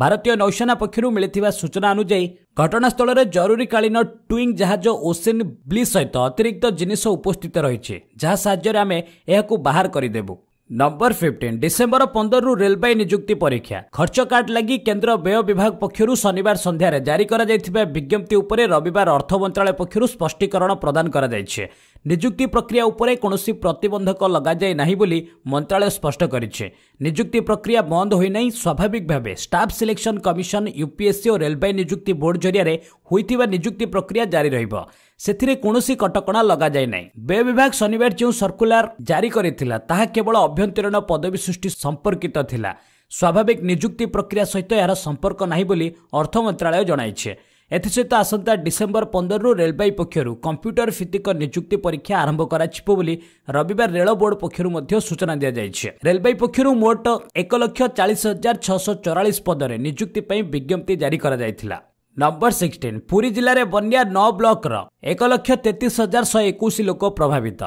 ଭାରତୀୟ ନୌସେନା ପକ୍ଷରୁ ମିଳିଥିବା ସୂଚନା ଅନୁଯାୟୀ ଘଟଣାସ୍ଥଳରେ ଜରୁରୀକାଳୀନ ଟୁଇଙ୍ଗ ଜାହାଜ ଓସେନ୍ ବ୍ଲି ସହିତ ଅତିରିକ୍ତ ଜିନିଷ ଉପସ୍ଥିତ ରହିଛି ଯାହା ସାହାଯ୍ୟରେ ଆମେ ଏହାକୁ ବାହାର କରିଦେବୁ ନମ୍ବର ଫିଫ୍ଟିନ୍ ଡିସେମ୍ବର ପନ୍ଦରରୁ ରେଲବାଇ ନିଯୁକ୍ତି ପରୀକ୍ଷା ଖର୍ଚ୍ଚ କାର୍ଡ ଲାଗି କେନ୍ଦ୍ର ବ୍ୟୟ ବିଭାଗ ପକ୍ଷରୁ ଶନିବାର ସନ୍ଧ୍ୟାରେ ଜାରି କରାଯାଇଥିବା ବିଜ୍ଞପ୍ତି ଉପରେ ରବିବାର ଅର୍ଥ ମନ୍ତ୍ରଣାଳୟ ପକ୍ଷରୁ ସ୍ପଷ୍ଟୀକରଣ ପ୍ରଦାନ କରାଯାଇଛି ନିଯୁକ୍ତି ପ୍ରକ୍ରିୟା ଉପରେ କୌଣସି ପ୍ରତିବନ୍ଧକ ଲଗାଯାଇ ନାହିଁ ବୋଲି ମନ୍ତ୍ରାଳୟ ସ୍ପଷ୍ଟ କରିଛି ନିଯୁକ୍ତି ପ୍ରକ୍ରିୟା ବନ୍ଦ ହୋଇନାହିଁ ସ୍ୱାଭାବିକ ଭାବେ ଷ୍ଟାଫ୍ ସିଲେକ୍ସନ୍ କମିଶନ୍ ୟୁପିଏସ୍ସି ଓ ରେଲବାଇ ନିଯୁକ୍ତି ବୋର୍ଡ ଜରିଆରେ ହୋଇଥିବା ନିଯୁକ୍ତି ପ୍ରକ୍ରିୟା ଜାରି ରହିବ ସେଥିରେ କୌଣସି କଟକଣା ଲଗାଯାଇ ନାହିଁ ବ୍ୟୟ ବିଭାଗ ଶନିବାର ଯେଉଁ ସର୍କୁଲାର ଜାରି କରିଥିଲା ତାହା କେବଳ ଅଭ୍ୟନ୍ତରୀଣ ପଦବୀ ସୃଷ୍ଟି ସମ୍ପର୍କିତ ଥିଲା ସ୍ୱାଭାବିକ ନିଯୁକ୍ତି ପ୍ରକ୍ରିୟା ସହିତ ଏହାର ସମ୍ପର୍କ ନାହିଁ ବୋଲି ଅର୍ଥ ମନ୍ତ୍ରାଳୟ ଜଣାଇଛି ଏଥିସହିତ ଆସନ୍ତା ଡିସେମ୍ବର ପନ୍ଦରରୁ ରେଳବାଇ ପକ୍ଷରୁ କମ୍ପ୍ୟୁଟର ଭିତ୍ତିକ ନିଯୁକ୍ତି ପରୀକ୍ଷା ଆରମ୍ଭ କରାଯିବ ବୋଲି ରବିବାର ରେଳ ବୋର୍ଡ ପକ୍ଷରୁ ମଧ୍ୟ ସୂଚନା ଦିଆଯାଇଛି ରେଳବାଇ ପକ୍ଷରୁ ମୋଟ ଏକ ଲକ୍ଷ ଚାଳିଶ ହଜାର ଛଅଶହ ଚଉରାଳିଶ ପଦରେ ନିଯୁକ୍ତି ପାଇଁ ବିଜ୍ଞପ୍ତି ଜାରି କରାଯାଇଥିଲା ନମ୍ବର ସିକ୍ସଟିନ୍ ପୁରୀ ଜିଲ୍ଲାରେ ବନ୍ୟା ନଅ ବ୍ଲକର ଏକ ଲକ୍ଷ ତେତିଶ ହଜାର ଶହେ ଏକୋଇଶ ଲୋକ ପ୍ରଭାବିତ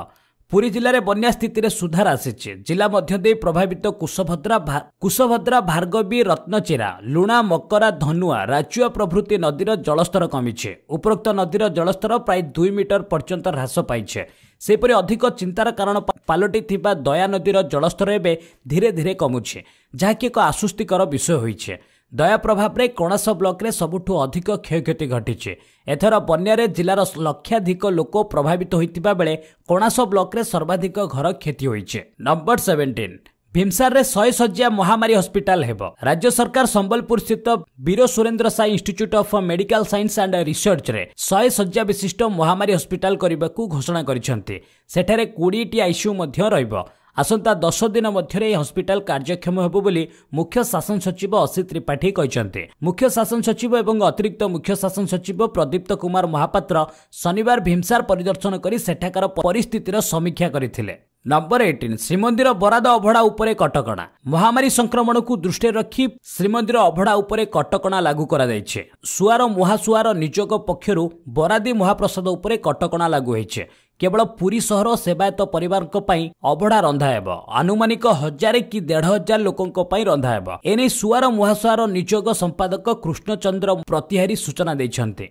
ପୁରୀ ଜିଲ୍ଲାରେ ବନ୍ୟା ସ୍ଥିତିରେ ସୁଧାର ଆସିଛି ଜିଲ୍ଲା ମଧ୍ୟ ଦେଇ ପ୍ରଭାବିତ କୁଶଭଦ୍ରା କୁଶଭଦ୍ରା ଭାର୍ଗବୀ ରତ୍ନଚେରା ଲୁଣା ମକରା ଧନୁଆ ରାଚୁଆ ପ୍ରଭୃତି ନଦୀର ଜଳସ୍ତର କମିଛି ଉପରୋକ୍ତ ନଦୀର ଜଳସ୍ତର ପ୍ରାୟ ଦୁଇ ମିଟର ପର୍ଯ୍ୟନ୍ତ ହ୍ରାସ ପାଇଛି ସେହିପରି ଅଧିକ ଚିନ୍ତାର କାରଣ ପାଲଟିଥିବା ଦୟା ନଦୀର ଜଳସ୍ତର ଏବେ ଧୀରେ ଧୀରେ କମୁଛି ଯାହାକି ଏକ ଆଶ୍ୱସ୍ତିକର ବିଷୟ ହୋଇଛି ଦୟା ପ୍ରଭାବରେ କୌଣସ ବ୍ଲକରେ ସବୁଠୁ ଅଧିକ କ୍ଷୟକ୍ଷତି ଘଟିଛି ଏଥର ବନ୍ୟାରେ ଜିଲ୍ଲାର ଲକ୍ଷାଧିକ ଲୋକ ପ୍ରଭାବିତ ହୋଇଥିବା ବେଳେ କୌଣସ ବ୍ଲକରେ ସର୍ବାଧିକ ଘର କ୍ଷତି ହୋଇଛି ନମ୍ବର ସେଭେନଟିନ୍ ଭୀମସାରରେ ଶହେ ଶଯ୍ୟା ମହାମାରୀ ହସ୍ପିଟାଲ ହେବ ରାଜ୍ୟ ସରକାର ସମ୍ବଲପୁରସ୍ଥିତ Veer Surendra Sai institute of medical science and ରିସର୍ଚ୍ଚରେ ଶହେ ଶଯ୍ୟା ବିଶିଷ୍ଟ ମହାମାରୀ ହସ୍ପିଟାଲ କରିବାକୁ ଘୋଷଣା କରିଛନ୍ତି ସେଠାରେ କୋଡ଼ିଏଟି ଆଇସିୟୁ ମଧ୍ୟ ରହିବ ଆସନ୍ତା ଦଶ ଦିନ ମଧ୍ୟରେ ଏହି ହସ୍ପିଟାଲ କାର୍ଯ୍ୟକ୍ଷମ ହେବ ବୋଲି ମୁଖ୍ୟ ଶାସନ ସଚିବ ଅସିତ ତ୍ରିପାଠୀ କହିଛନ୍ତି ମୁଖ୍ୟ ଶାସନ ସଚିବ ଏବଂ ଅତିରିକ୍ତ ମୁଖ୍ୟ ଶାସନ ସଚିବ ପ୍ରଦୀପ୍ତ କୁମାର ମହାପାତ୍ର ଶନିବାର ଭୀମସାର ପରିଦର୍ଶନ କରି ସେଠାକାର ପରିସ୍ଥିତିର ସମୀକ୍ଷା କରିଥିଲେ ନମ୍ବର ଏଇଟିନ୍ ଶ୍ରୀମନ୍ଦିର ବରାଦ ଅଭଡ଼ା ଉପରେ କଟକଣା ମହାମାରୀ ସଂକ୍ରମଣକୁ ଦୃଷ୍ଟିରେ ରଖି ଶ୍ରୀମନ୍ଦିର ଅଭଡ଼ା ଉପରେ କଟକଣା ଲାଗୁ କରାଯାଇଛି ସୁଆର ମହାସୁଆର ନିଯୋଗ ପକ୍ଷରୁ ବରାଦୀ ମହାପ୍ରସାଦ ଉପରେ କଟକଣା ଲାଗୁ ହୋଇଛି କେବଳ ପୁରୀ ସହର ସେବାୟତ ପରିବାରଙ୍କ ପାଇଁ ଅଭଡ଼ା ରନ୍ଧା ହେବ ଆନୁମାନିକ ହଜାରେ କି ଦେଢ଼ ହଜାର ଲୋକଙ୍କ ପାଇଁ ରନ୍ଧା ହେବ ଏନେଇ ସୁଆର ମହାସୁଆର ନିଯୋଗ ସମ୍ପାଦକ କୃଷ୍ଣଚନ୍ଦ୍ର ପ୍ରତିହାରୀ ସୂଚନା ଦେଇଛନ୍ତି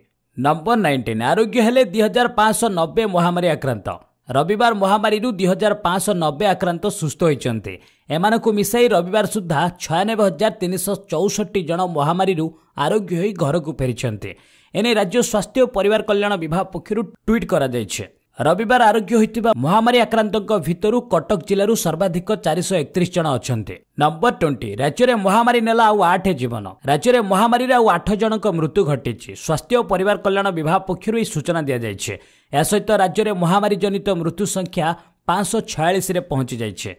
ନମ୍ବର ନାଇଣ୍ଟିନ୍ ଆରୋଗ୍ୟ ହେଲେ ଦୁଇ ହଜାର ପାଞ୍ଚଶହ ନବେ ମହାମାରୀ ଆକ୍ରାନ୍ତ ରବିବାର ମହାମାରୀରୁ ଦୁଇ ହଜାର ପାଞ୍ଚଶହ ନବେ ଆକ୍ରାନ୍ତ ସୁସ୍ଥ ହୋଇଛନ୍ତି ଏମାନଙ୍କୁ ମିଶାଇ ରବିବାର ସୁଦ୍ଧା ଛୟାନବେ ହଜାର ତିନିଶହ ଚଉଷଠି ଜଣ ମହାମାରୀରୁ ଆରୋଗ୍ୟ ହୋଇ ଘରକୁ ଫେରିଛନ୍ତି ଏନେଇ ରାଜ୍ୟ ସ୍ୱାସ୍ଥ୍ୟ ଓ ପରିବାର କଲ୍ୟାଣ ବିଭାଗ ପକ୍ଷରୁ ଟ୍ୱିଟ୍ କରାଯାଇଛି ରବିବାର ଆରୋଗ୍ୟ ହୋଇଥିବା ମହାମାରୀ ଆକ୍ରାନ୍ତଙ୍କ ଭିତରୁ କଟକ ଜିଲ୍ଲାରୁ ସର୍ବାଧିକ ଚାରିଶହ ଏକତିରିଶ ଜଣ ଅଛନ୍ତି ନମ୍ବର ଟ୍ୱେଣ୍ଟି ରାଜ୍ୟରେ ମହାମାରୀ ନେଲା ଆଉ ଆଠ ଜୀବନ ରାଜ୍ୟରେ ମହାମାରୀରେ ଆଉ ଆଠ ଜଣଙ୍କ ମୃତ୍ୟୁ ଘଟିଛି ସ୍ୱାସ୍ଥ୍ୟ ଓ ପରିବାର କଲ୍ୟାଣ ବିଭାଗ ପକ୍ଷରୁ ଏହି ସୂଚନା ଦିଆଯାଇଛି ଏହା ସହିତ ରାଜ୍ୟରେ ମହାମାରୀ ଜନିତ ମୃତ୍ୟୁ ସଂଖ୍ୟା ପାଞ୍ଚଶହ ଛୟାଳିଶରେ ପହଞ୍ଚିଯାଇଛି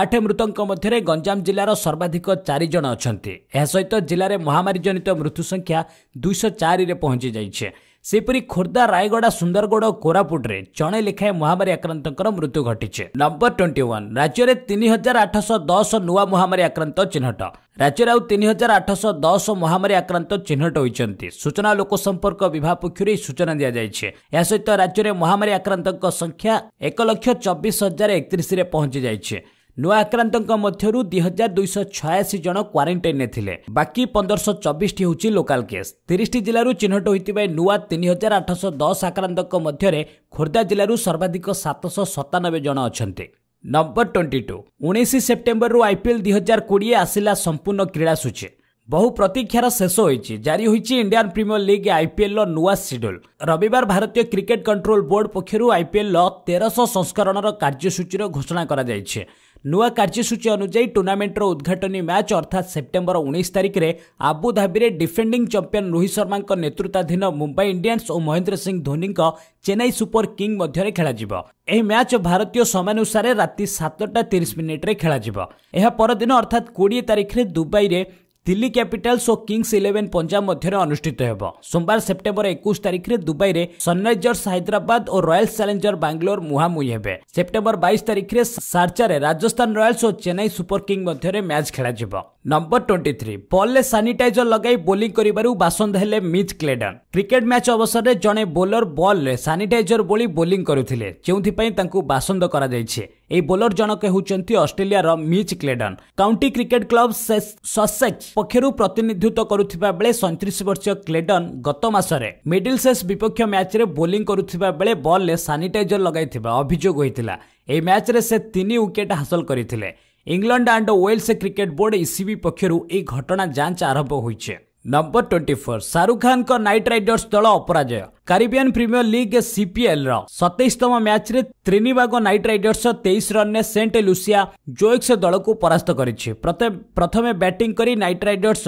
ଆଠ ମୃତଙ୍କ ମଧ୍ୟରେ ଗଞ୍ଜାମ ଜିଲ୍ଲାର ସର୍ବାଧିକ ଚାରି ଜଣ ଅଛନ୍ତି ଏହା ସହିତ ଜିଲ୍ଲାରେ ମହାମାରୀ ଜନିତ ମୃତ୍ୟୁ ସଂଖ୍ୟା ଦୁଇଶହ ଚାରିରେ ପହଞ୍ଚିଯାଇଛି ସେହିପରି ଖୋର୍ଦ୍ଧା ରାୟଗଡ଼ା ସୁନ୍ଦରଗଡ଼ ଓ କୋରାପୁଟରେ ଜଣେ ଲେଖାଏଁ ମହାମାରୀ ଆକ୍ରାନ୍ତଙ୍କର ମୃତ୍ୟୁ ଘଟିଛି ନମ୍ବର ଟ୍ୱେଣ୍ଟି ୱାନ୍ ରାଜ୍ୟରେ ତିନି ହଜାର ଆଠଶହ ଦଶ ନୂଆ ମହାମାରୀ ଆକ୍ରାନ୍ତ ଚିହ୍ନଟ ରାଜ୍ୟରେ ଆଉ ତିନି ହଜାର ଆଠଶହ ଦଶ ମହାମାରୀ ଆକ୍ରାନ୍ତ ଚିହ୍ନଟ ହୋଇଛନ୍ତି ସୂଚନା ଲୋକସମ୍ପର୍କ ବିଭାଗ ପକ୍ଷରୁ ଏହି ସୂଚନା ଦିଆଯାଇଛି ଏହା ସହିତ ରାଜ୍ୟରେ ମହାମାରୀ ଆକ୍ରାନ୍ତଙ୍କ ସଂଖ୍ୟା ଏକ ଲକ୍ଷ ଚବିଶ ହଜାର ଏକତିରିଶରେ ପହଞ୍ଚି ଯାଇଛି ନୂଆ ଆକ୍ରାନ୍ତଙ୍କ ମଧ୍ୟରୁ ଦୁଇ ହଜାର ଦୁଇଶହ ଛୟାଅଶୀ ଜଣ କ୍ୱାରେଣ୍ଟାଇନ୍ରେ ଥିଲେ ବାକି ପନ୍ଦରଶହ ଚବିଶଟି ହେଉଛି ଲୋକାଲ୍ କେସ୍ ତିରିଶଟି ଜିଲ୍ଲାରୁ ଚିହ୍ନଟ ହୋଇଥିବା ନୂଆ ତିନି ହଜାର ଆଠଶହ ଦଶ ଆକ୍ରାନ୍ତଙ୍କ ମଧ୍ୟରେ ଖୋର୍ଦ୍ଧା ଜିଲ୍ଲାରୁ ସର୍ବାଧିକ ସାତଶହ ସତାନବେ ଜଣ ଅଛନ୍ତି ନମ୍ବର ଟ୍ୱେଣ୍ଟି ଟୁ ଉଣେଇଶ ସେପ୍ଟେମ୍ବରରୁ ଆଇପିଏଲ୍ ଦୁଇ ହଜାର କୋଡ଼ିଏ ଆସିଲା ସମ୍ପୂର୍ଣ୍ଣ କ୍ରୀଡ଼ା ସୂଚୀ ବହୁ ପ୍ରତୀକ୍ଷାର ଶେଷ ହୋଇଛି ଜାରି ହୋଇଛି ଇଣ୍ଡିଆନ୍ ପ୍ରିମିୟର ଲିଗ୍ ଆଇପିଏଲ୍ର ନୂଆ ସିଡ୍ୟୁଲ୍ ରବିବାର ଭାରତୀୟ କ୍ରିକେଟ୍ କଣ୍ଟ୍ରୋଲ ବୋର୍ଡ ପକ୍ଷରୁ ଆଇପିଏଲ୍ର ତେରଶହ ସଂସ୍କରଣର କାର୍ଯ୍ୟସୂଚୀର ଘୋଷଣା କରାଯାଇଛି ନୂଆ କାର୍ଯ୍ୟସୂଚୀ ଅନୁଯାୟୀ ଟୁର୍ଣ୍ଣାମେଣ୍ଟର ଉଦ୍ଘାଟନୀ ମ୍ୟାଚ୍ ଅର୍ଥାତ୍ ସେପ୍ଟେମ୍ବର ଉଣେଇଶ ତାରିଖରେ ଆବୁଧାବିରେ ଡିଫେଣ୍ଡିଂ ଚମ୍ପିୟନ୍ ରୋହିତ ଶର୍ମାଙ୍କ ନେତୃତ୍ୱାଧୀନ ମୁମ୍ବାଇ ଇଣ୍ଡିଆନ୍ସ ଓ ମହେନ୍ଦ୍ର ସିଂ ଧୋନିଙ୍କ ଚେନ୍ନାଇ ସୁପର କିଙ୍ଗ ମଧ୍ୟରେ ଖେଳାଯିବ ଏହି ମ୍ୟାଚ୍ ଭାରତୀୟ ସମୟାନୁସାରେ ରାତି ସାତଟା ତିରିଶ ମିନିଟ୍ରେ ଖେଳାଯିବ ଏହା ପରଦିନ ଅର୍ଥାତ୍ କୋଡ଼ିଏ ତାରିଖରେ ଦୁବାଇରେ দিল্লি ক্যাপিটালস ও কিংস ইলেভেন পঞ্জাব মধ্যে অনুষ্ঠিত হব সোমবার সেপ্টেম্বর একুশ তারিখে দুবাইরে সনরাইজর্স হায়দ্রাবাদ ও রয়্যালস চ্যালেঞ্জর বাঙ্গালোর মুহামুহি হবে সেপ্টেম্বর বাইশ তারিখে সার্চারে রাজস্থান রয়্যালস ও চেন্নাই সুপর কিং মধ্যে ম্যাচ খেলাযিব নম্বর টোয়েন্টি থ্রি বলরে ସାନିଟାଇଜର ଲଗାଇ ବୋଲିଂ କରିବାରୁ ବାସନ୍ଦ ହେଲେ ମିଚ୍ କ୍ଲେଡନ୍ କ୍ରିକେଟ୍ ମ୍ୟାଚ୍ ଅବସରରେ ଜଣେ ବୋଲର ବଲ୍ରେ ସାନିଟାଇଜର ବୋଳି ବୋଲିଂ କରୁଥିଲେ ଯେଉଁଥିପାଇଁ ତାଙ୍କୁ ବାସନ୍ଦ କରାଯାଇଛି ଏହି ବୋଲର ଜଣକ ହେଉଛନ୍ତି ଅଷ୍ଟ୍ରେଲିଆର Mitch Claydon county cricket club Sussex ପକ୍ଷରୁ ପ୍ରତିନିଧିତ୍ୱ କରୁଥିବା ବେଳେ ସଇଁତିରିଶ ବର୍ଷୀୟ କ୍ଲେଡନ୍ ଗତ ମାସରେ ମିଡିଲସେସ୍ ବିପକ୍ଷ ମ୍ୟାଚ୍ରେ ବୋଲିଂ କରୁଥିବା ବେଳେ ବଲ୍ରେ ସାନିଟାଇଜର ଲଗାଇଥିବା ଅଭିଯୋଗ ହୋଇଥିଲା ଏହି ମ୍ୟାଚ୍ରେ ସେ ତିନି ୱିକେଟ୍ ହାସଲ କରିଥିଲେ England and Wales cricket board ECB ପକ୍ଷରୁ ଏହି ଘଟଣା ଯାଞ୍ଚ ଆରମ୍ଭ ହୋଇଛି ନମ୍ବର ଟ୍ୱେଣ୍ଟି ଫୋର୍ ଶାହରୁଖ ଖାନଙ୍କ ନାଇଟ୍ ରାଇଡର୍ସ ଦଳ ଅପରାଜୟ କାରିବିଆନ୍ ପ୍ରିମିୟର ଲିଗ୍ ସିପିଏଲ୍ର ସତେଇଶତମ ମ୍ୟାଚ୍ରେ ତ୍ରିନିବାଗ ନାଇଟ୍ ରାଇଡର୍ସ ତେଇଶ ରନ୍ରେ ସେଣ୍ଟ ଲୁସିଆ ଜୋଏକ୍ସ ଦଳକୁ ପରାସ୍ତ କରିଛି ପ୍ରଥମେ ବ୍ୟାଟିଂ କରି ନାଇଟ୍ ରାଇଡର୍ସ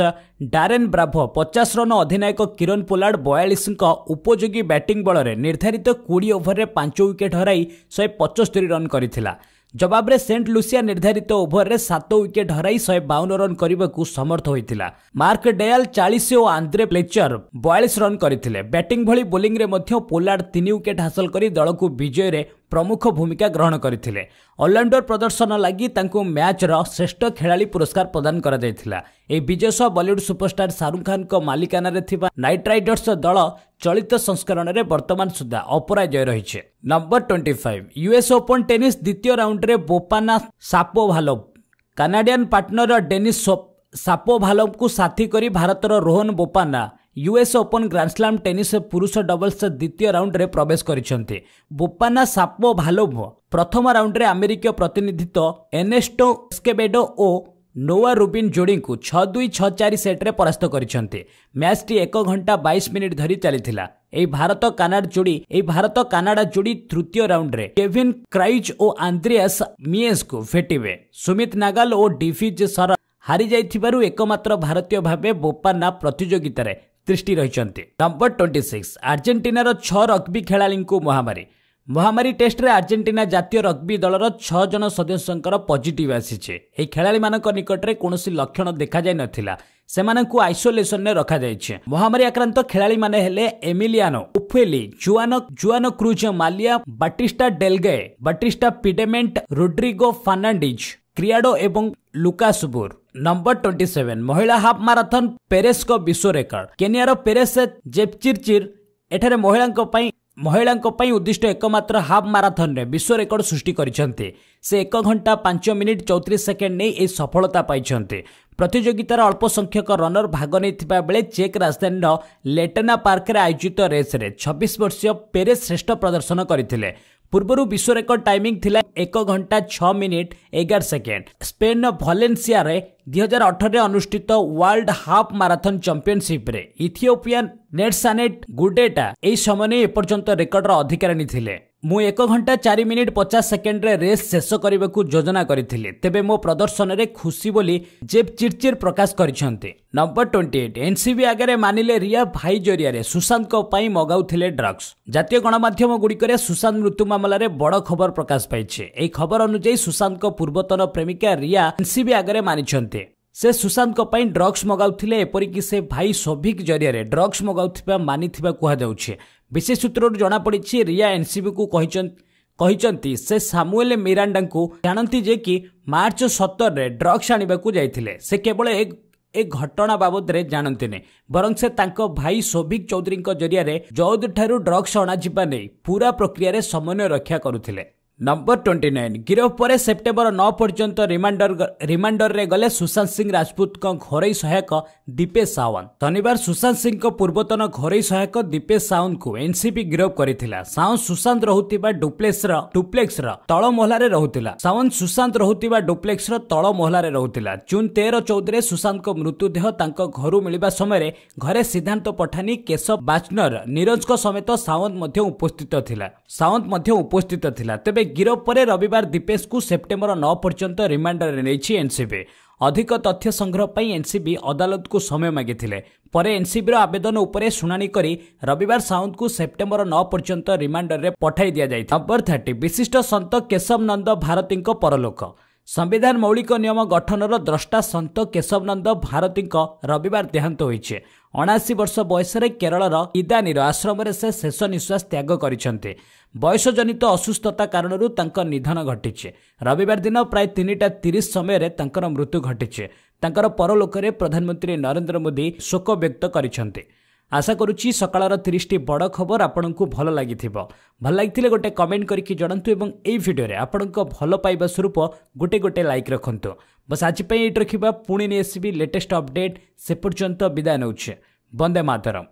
ଡାରେନ୍ ବ୍ରାଭୋ ପଚାଶ ରନ୍ ଅଧିନାୟକ କିରନ୍ ପୋଲାର୍ଡ ବୟାଳିଶଙ୍କ ଉପଯୋଗୀ ବ୍ୟାଟିଂ ବଳରେ ନିର୍ଦ୍ଧାରିତ କୋଡ଼ିଏ ଓଭରରେ ପାଞ୍ଚ ୱିକେଟ୍ ହରାଇ ଶହେ ପଚସ୍ତରୀ ରନ୍ କରିଥିଲା ଜବାବରେ ସେଣ୍ଟ ଲୁସିଆ ନିର୍ଦ୍ଧାରିତ ଓଭରରେ ସାତ ୱିକେଟ୍ ହରାଇ ଶହେ ବାଉନ ରନ୍ କରିବାକୁ ସମର୍ଥ ହୋଇଥିଲା ମାର୍କ ଡେୟାଲ ଚାଳିଶ ଓ ଆନ୍ଦ୍ରେ ପ୍ଲେଚର ବୟାଳିଶ ରନ୍ କରିଥିଲେ ବ୍ୟାଟିଂ ଭଳି ବୋଲିଂରେ ମଧ୍ୟ ପୋଲାର୍ଡ ତିନି ୱିକେଟ୍ ହାସଲ କରି ଦଳକୁ ବିଜୟରେ ପ୍ରମୁଖ ଭୂମିକା ଗ୍ରହଣ କରିଥିଲେ ଅଲରାଉଣ୍ଡର ପ୍ରଦର୍ଶନ ଲାଗି ତାଙ୍କୁ ମ୍ୟାଚ୍ର ଶ୍ରେଷ୍ଠ ଖେଳାଳି ପୁରସ୍କାର ପ୍ରଦାନ କରାଯାଇଥିଲା ଏହି ବିଜୟ ସହ ବଲିଉଡ୍ ସୁପରଷ୍ଟାର ଶାହରୁଖ ଖାନ୍ଙ୍କ ମାଲିକାନାରେ ଥିବା ନାଇଟ୍ ରାଇଡର୍ସ ଦଳ ଚଳିତ ସଂସ୍କରଣରେ ବର୍ତ୍ତମାନ ସୁଦ୍ଧା ଅପରାଜୟ ରହିଛି number twenty five US Open tennis ଦ୍ୱିତୀୟ ରାଉଣ୍ଡରେ Bopanna Shapovalov Canadian partner Denis ସାପୋଭାଲୋଙ୍କୁ ସାଥୀ କରି ଭାରତର Rohan Bopanna US Open grand slam tennis ପୁରୁଷ ଡବଲ୍ସ ଦ୍ୱିତୀୟ ରାଉଣ୍ଡରେ ପ୍ରବେଶ କରିଛନ୍ତି ବୋପାନା ସାପୋ ଭାଲୋଭ ପ୍ରଥମ ରାଉଣ୍ଡରେ ଆମେରିକୀୟ ପ୍ରତିନିଧିତ୍ୱ ଏନେଷ୍ଟୋ ସ୍କେବେଡୋ ଓ ନୋଆ ରୁବିନ୍ ଯୋଡ଼ିଙ୍କୁ ଛଅ ଦୁଇ ଛଅ ଚାରି ସେଟ୍ରେ ପରାସ୍ତ କରିଛନ୍ତି ମ୍ୟାଚ୍ଟି ଏକ ଘଣ୍ଟା ବାଇଶ ମିନିଟ୍ ଧରି ଚାଲିଥିଲା ଏହି ଭାରତ କାନାଡା ଯୋଡ଼ି ଏହି ଭାରତ କାନାଡା ଯୋଡ଼ି ତୃତୀୟ ରାଉଣ୍ଡରେ କେଭିନ୍ କ୍ରାଇଜ୍ ଓ ଆନ୍ଦ୍ରିଆସ୍ ମିଏସ୍କୁ ଭେଟିବେ ସୁମିତ ନାଗାଲ ଓ ଡିଭିଜ୍ ସର ହାରିଯାଇଥିବାରୁ ଏକମାତ୍ର ଭାରତୀୟ ଭାବେ ବୋପାନ୍ନା ପ୍ରତିଯୋଗିତାରେ ଦୃଷ୍ଟି ରହିଛନ୍ତି ନମ୍ବର ଟ୍ୱେଣ୍ଟି ସିକ୍ସ ଆର୍ଜେଣ୍ଟିନାର ଛଅ ରଗ୍ବି ଖେଳାଳିଙ୍କୁ ମହାମାରୀ ମହାମାରୀ ଟେଷ୍ଟରେ ଆର୍ଜେଣ୍ଟିନା ଜାତୀୟ ରଗ୍ବି ଦଳର ଛଅ ଜଣ ସଦସ୍ୟଙ୍କର ପଜିଟିଭ୍ ଆସିଛି ଏହି ଖେଳାଳିମାନଙ୍କ ନିକଟରେ କୌଣସି ଲକ୍ଷଣ ଦେଖାଯାଇନଥିଲା ସେମାନଙ୍କୁ ଆଇସୋଲେସନରେ ରଖାଯାଇଛି ମହାମାରୀ ଆକ୍ରାନ୍ତ ଖେଳାଳିମାନେ ହେଲେ ଏମିଲିଆନୋ ଉଫେଲି ଜୁଆନ ଜୁଆନ କ୍ରୁଜ ମାଲିଆ ବାଟିଷ୍ଟା ଡେଲଗେ ବାଟିଷ୍ଟା ପିଡେମେଣ୍ଟ ରୋଡ୍ରିଗୋ ଫର୍ଣ୍ଣାଣ୍ଡିଜ୍ କ୍ରିଆଡୋ ଏବଂ ଲୁକାସବୁର ନମ୍ବର ଟ୍ୱେଣ୍ଟି ସେଭେନ ମହିଳା ହାଫ୍ ମାରାଥନ୍ ପେରେସ୍ଙ୍କ ବିଶ୍ୱ ରେକର୍ଡ କେନିଆର ପେରେସ୍ ଜେପ୍ଚିର୍ଚିର୍ ଏଠାରେ ମହିଳାଙ୍କ ପାଇଁ ମହିଳାଙ୍କ ପାଇଁ ଉଦ୍ଦିଷ୍ଟ ଏକମାତ୍ର ହାଫ୍ ମାରାଥନ୍ରେ ବିଶ୍ୱ ରେକର୍ଡ ସୃଷ୍ଟି କରିଛନ୍ତି ସେ ଏକ ଘଣ୍ଟା ପାଞ୍ଚ ମିନିଟ୍ ଚଉତିରିଶ ସେକେଣ୍ଡ ନେଇ ଏହି ସଫଳତା ପାଇଛନ୍ତି ପ୍ରତିଯୋଗିତାର ଅଳ୍ପ ସଂଖ୍ୟକ ରନର୍ ଭାଗ ନେଇଥିବା ବେଳେ ଚେକ୍ ରାଜଧାନୀର ଲେଟେନା ପାର୍କରେ ଆୟୋଜିତ ରେସ୍ରେ ଛବିଶ ବର୍ଷୀୟ ପେରେସ୍ ଶ୍ରେଷ୍ଠ ପ୍ରଦର୍ଶନ କରିଥିଲେ ପୂର୍ବରୁ ବିଶ୍ୱ ରେକର୍ଡ ଟାଇମିଂ ଥିଲା ଏକ ଘଣ୍ଟା ଛଅ ମିନିଟ୍ ଏଗାର ସେକେଣ୍ଡ ସ୍ପେନ୍ର ଭଲେନ୍ସିଆରେ ଦୁଇ ହଜାର ଅଠରରେ ଅନୁଷ୍ଠିତ ୱାର୍ଲଡ ହାଫ୍ ମାରାଥନ୍ ଚମ୍ପିୟନସିପ୍ରେ ଇଥିଓପିଆନ୍ ନେଟ୍ ସାନେଟ୍ ଗୁଡେଟା ଏହି ସମୟ ନେଇ ଏପର୍ଯ୍ୟନ୍ତ ରେକର୍ଡର ଅଧିକାରୀ ନେଇଥିଲେ ମୁଁ ଏକ ଘଣ୍ଟା ଚାରି ମିନିଟ୍ ପଚାଶ ସେକେଣ୍ଡରେ ରେସ୍ ଶେଷ କରିବାକୁ ଯୋଜନା କରିଥିଲି ତେବେ ମୋ ପ୍ରଦର୍ଶନରେ ଖୁସି ବୋଲି ଜେବ୍ ଚିଡ଼ଚିଡ଼ ପ୍ରକାଶ କରିଛନ୍ତି ନମ୍ବର ଟ୍ୱେଣ୍ଟି ଏଇଟ୍ ଏନ୍ସିବି ଆଗରେ ମାନିଲେ ରିୟା ଭାଇ ଜରିଆରେ ସୁଶାନ୍ତଙ୍କ ପାଇଁ ମଗାଉଥିଲେ ଡ୍ରଗ୍ସ ଜାତୀୟ ଗଣମାଧ୍ୟମ ଗୁଡ଼ିକରେ ସୁଶାନ୍ତ ମୃତ୍ୟୁ ମାମଲାରେ ବଡ଼ ଖବର ପ୍ରକାଶ ପାଇଛି ଏହି ଖବର ଅନୁଯାୟୀ ସୁଶାନ୍ତଙ୍କ ପୂର୍ବତନ ପ୍ରେମିକା ରିୟା ଏନ୍ସିବି ଆଗରେ ମାନିଛନ୍ତି ସେ ସୁଶାନ୍ତଙ୍କ ପାଇଁ ଡ୍ରଗ୍ସ ମଗାଉଥିଲେ ଏପରିକି ସେ ଭାଇ ସୋଭିକ୍ ଜରିଆରେ ଡ୍ରଗ୍ସ ମଗାଉଥିବା ମାନିଥିବା କୁହାଯାଉଛି ବିଶେଷ ସୂତ୍ରରୁ ଜଣାପଡ଼ିଛି ରିୟା ଏନ୍ସିବିକୁ କହିଛନ୍ତି ସେ ସାମୁଏଲ୍ ମିରାଣ୍ଡାଙ୍କୁ ଜାଣନ୍ତି ଯେ କି ମାର୍ଚ୍ଚ ସତରରେ ଡ୍ରଗ୍ସ ଆଣିବାକୁ ଯାଇଥିଲେ ସେ କେବଳ ଏ ଘଟଣା ବାବଦରେ ଜାଣନ୍ତିନି ବରଂ ସେ ତାଙ୍କ ଭାଇ ସୋଭିକ୍ ଚୌଧୁରୀଙ୍କ ଜରିଆରେ ଯୌଦ୍ଧଠାରୁ ଡ୍ରଗ୍ସ ଅଣାଯିବା ନେଇ ପୁରା ପ୍ରକ୍ରିୟାରେ ସମନ୍ୱୟ ରକ୍ଷା କରୁଥିଲେ ନମ୍ବର ଟ୍ୱେଣ୍ଟି ନାଇନ୍ ଗିରଫ ପରେ ସେପ୍ଟେମ୍ବର ନଅ ପର୍ଯ୍ୟନ୍ତ ରିମାଣ୍ଡର ରିମାଣ୍ଡରରେ ଗଲେ ସୁଶାନ୍ତ ସିଂ ରାଜପୁତଙ୍କ ଘରୋଇ ସହାୟକ ଦୀପେଶ ସାୱନ୍ତ ଶନିବାର ସୁଶାନ୍ତ ସିଂଙ୍କ ପୂର୍ବତନ ଘରୋଇ ସହାୟକ ଦୀପେଶ ସାୱନ୍ତଙ୍କୁ ଏନ୍ସିପି ଗିରଫ କରିଥିଲା ସାୱନ୍ତ ସୁଶାନ୍ତ ରହୁଥିବା ଡୁପ୍ଲେକ୍ସର ଡୁପ୍ଲେକ୍ସର ତଳ ମହଲାରେ ରହୁଥିଲା ସାୱନ୍ତ ସୁଶାନ୍ତ ରହୁଥିବା ଡୁପ୍ଲେକ୍ସର ତଳ ମହଲାରେ ରହୁଥିଲା ଜୁନ୍ ତେର ଚଉଦରେ ସୁଶାନ୍ତଙ୍କ ମୃତ୍ୟୁଦେହ ତାଙ୍କ ଘରୁ ମିଳିବା ସମୟରେ ଘରେ ସିଦ୍ଧାନ୍ତ ପଠାନୀ କେଶବ ବାଚନର ନିରଜଙ୍କ ସମେତ ସାୱନ୍ତ ମଧ୍ୟ ଉପସ୍ଥିତ ଥିଲା ସାୱନ୍ତ ମଧ୍ୟ ଉପସ୍ଥିତ ଥିଲା ତେବେ ଗିରଫ ପରେ ରବିବାର ଦୀପେଶକୁ ସେପ୍ଟେମ୍ବର ନଅ ପର୍ଯ୍ୟନ୍ତ ରିମାଣ୍ଡରରେ ନେଇଛି ଏନ୍ସିବି ଅଧିକ ତଥ୍ୟ ସଂଗ୍ରହ ପାଇଁ ଏନ୍ସିବି ଅଦାଲତକୁ ସମୟ ମାଗିଥିଲେ ପରେ ଏନ୍ସିବିର ଆବେଦନ ଉପରେ ଶୁଣାଣି କରି ରବିବାର ସାଉଦଙ୍କୁ ସେପ୍ଟେମ୍ବର ନଅ ପର୍ଯ୍ୟନ୍ତ ରିମାଣ୍ଡରରେ ପଠାଇ ଦିଆଯାଇଥିଲା ନମ୍ବର ଥାର୍ଟି ବିଶିଷ୍ଟ ସନ୍ତ କେଶବ ନନ୍ଦ ଭାରତୀଙ୍କ ପରଲୋକ ସମ୍ବିଧାନ ମୌଳିକ ନିୟମ ଗଠନର ଦ୍ରଷ୍ଟା ସନ୍ତ କେଶବନନ୍ଦ ଭାରତୀଙ୍କ ରବିବାର ଦେହାନ୍ତ ହୋଇଛି ଅଣାଅଶୀ ବର୍ଷ ବୟସରେ କେରଳର ଇଦାନୀର ଆଶ୍ରମରେ ସେ ଶେଷ ନିଶ୍ୱାସ ତ୍ୟାଗ କରିଛନ୍ତି ବୟସଜନିତ ଅସୁସ୍ଥତା କାରଣରୁ ତାଙ୍କ ନିଧନ ଘଟିଛି ରବିବାର ଦିନ ପ୍ରାୟ ତିନିଟା ତିରିଶ ସମୟରେ ତାଙ୍କର ମୃତ୍ୟୁ ଘଟିଛି ତାଙ୍କର ପରଲୋକରେ ପ୍ରଧାନମନ୍ତ୍ରୀ ନରେନ୍ଦ୍ର ମୋଦି ଶୋକ ବ୍ୟକ୍ତ କରିଛନ୍ତି ଆଶା କରୁଛି ସକାଳର ତିରିଶଟି ବଡ଼ ଖବର ଆପଣଙ୍କୁ ଭଲ ଲାଗିଥିବ ଭଲ ଲାଗିଥିଲେ ଗୋଟେ କମେଣ୍ଟ କରିକି ଜଣାନ୍ତୁ ଏବଂ ଏହି ଭିଡ଼ିଓରେ ଆପଣଙ୍କ ଭଲ ପାଇବା ସ୍ୱରୂପ ଗୋଟେ ଗୋଟେ ଲାଇକ୍ ରଖନ୍ତୁ ବସ୍ ଆଜି ପାଇଁ ଏଇଠି ରଖିବା ପୁଣି ନେଇ ଆସିବି ଲେଟେଷ୍ଟ ଅପଡ଼େଟ୍ ସେ ପର୍ଯ୍ୟନ୍ତ ବିଦାୟ ନେଉଛେ ବନ୍ଦେ ମାତରମ୍